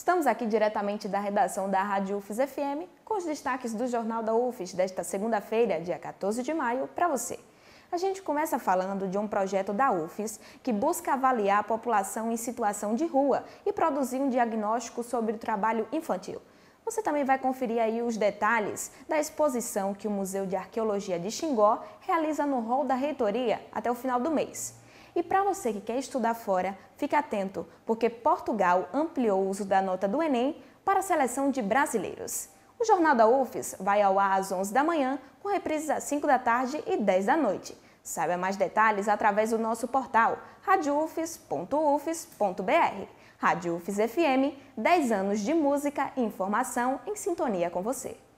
Estamos aqui diretamente da redação da Rádio UFES FM com os destaques do Jornal da UFES desta segunda-feira, dia 14 de maio, para você. A gente começa falando de um projeto da UFES que busca avaliar a população em situação de rua e produzir um diagnóstico sobre o trabalho infantil. Você também vai conferir aí os detalhes da exposição que o Museu de Arqueologia de Xingó realiza no hall da reitoria até o final do mês. E para você que quer estudar fora, fique atento, porque Portugal ampliou o uso da nota do Enem para a seleção de brasileiros. O Jornal da UFES vai ao ar às 11 da manhã, com reprises às 5 da tarde e 10 da noite. Saiba mais detalhes através do nosso portal radioufes.ufes.br. Rádio UFES FM, 10 anos de música e informação em sintonia com você.